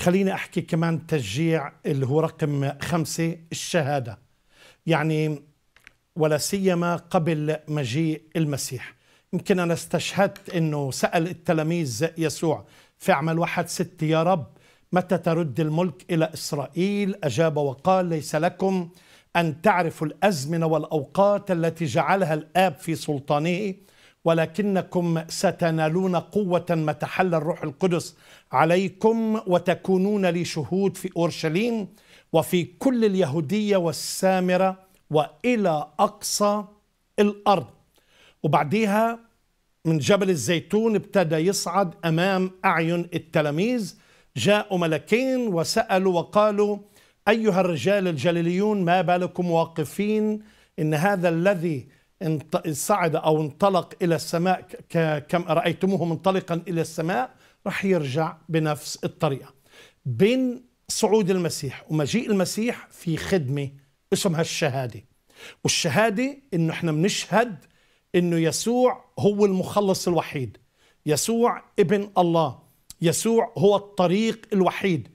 خليني أحكي كمان تشجيع اللي هو رقم خمسة الشهادة يعني ولا سيما قبل مجيء المسيح يمكن أنا استشهدت أنه سأل التلاميذ يسوع في عمل واحد ست يا رب متى ترد الملك إلى إسرائيل أجاب وقال ليس لكم أن تعرفوا الأزمنة والأوقات التي جعلها الآب في سلطانه ولكنكم ستنالون قوة ما تحل الروح القدس عليكم وتكونون لي شهود في أورشليم وفي كل اليهودية والسامرة وإلى أقصى الأرض وبعديها من جبل الزيتون ابتدى يصعد أمام أعين التلاميذ جاءوا ملكين وسألوا وقالوا أيها الرجال الجليليون ما بالكم واقفين إن هذا الذي صعد أو انطلق إلى السماء كما رأيتموه منطلقا إلى السماء راح يرجع بنفس الطريقة بين صعود المسيح ومجيء المسيح في خدمة اسمها الشهادة والشهادة إنه إحنا بنشهد إنه يسوع هو المخلص الوحيد يسوع ابن الله يسوع هو الطريق الوحيد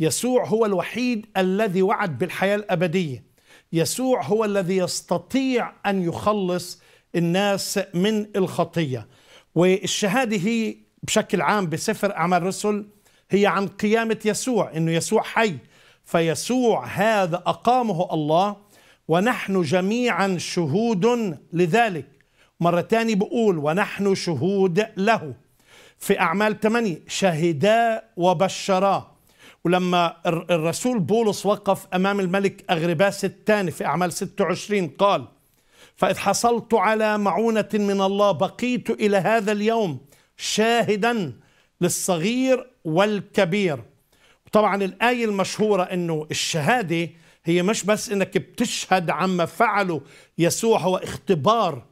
يسوع هو الوحيد الذي وعد بالحياة الأبدية يسوع هو الذي يستطيع ان يخلص الناس من الخطيه والشهاده هي بشكل عام بسفر اعمال الرسل هي عن قيامه يسوع انه يسوع حي فيسوع هذا اقامه الله ونحن جميعا شهود لذلك مره ثانيه بقول ونحن شهود له في اعمال 8 شهدا وبشرا ولما الرسول بولس وقف أمام الملك أغرباس الثاني في أعمال 26 قال فإذ حصلت على معونة من الله بقيت إلى هذا اليوم شاهدا للصغير والكبير طبعا الآية المشهورة أنه الشهادة هي مش بس أنك بتشهد عما فعله يسوع هو اختبار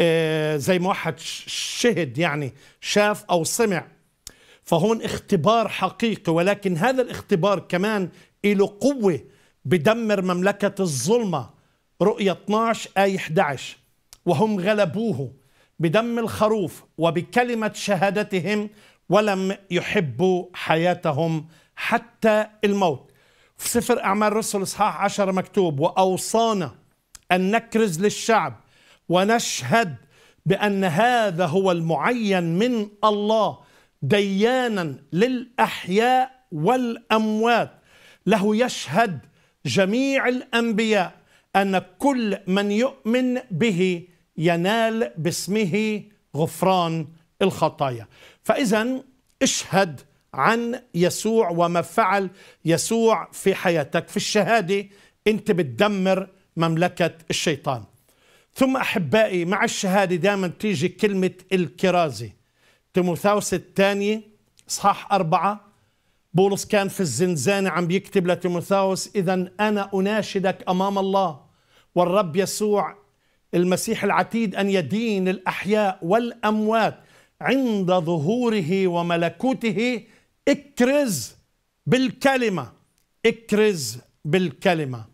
آه، زي ما واحد شهد يعني شاف أو سمع فهون اختبار حقيقي ولكن هذا الاختبار كمان له قوة بدمر مملكة الظلمة رؤية 12 آية 11 وهم غلبوه بدم الخروف وبكلمة شهادتهم ولم يحبوا حياتهم حتى الموت في سفر أعمال الرسل إصحاح 10 مكتوب وأوصانا أن نكرز للشعب ونشهد بأن هذا هو المعين من الله ديانا للاحياء والاموات له يشهد جميع الانبياء ان كل من يؤمن به ينال باسمه غفران الخطايا فاذا اشهد عن يسوع وما فعل يسوع في حياتك في الشهاده انت بتدمر مملكه الشيطان ثم احبائي مع الشهاده دائما تيجي كلمه الكرازه تيموثاوس الثاني اصحاح أربعة بولس كان في الزنزانة عم بيكتب لتيموثاوس إذا أنا أناشدك أمام الله والرب يسوع المسيح العتيد أن يدين الأحياء والأموات عند ظهوره وملكوته اكرز بالكلمة اكرز بالكلمه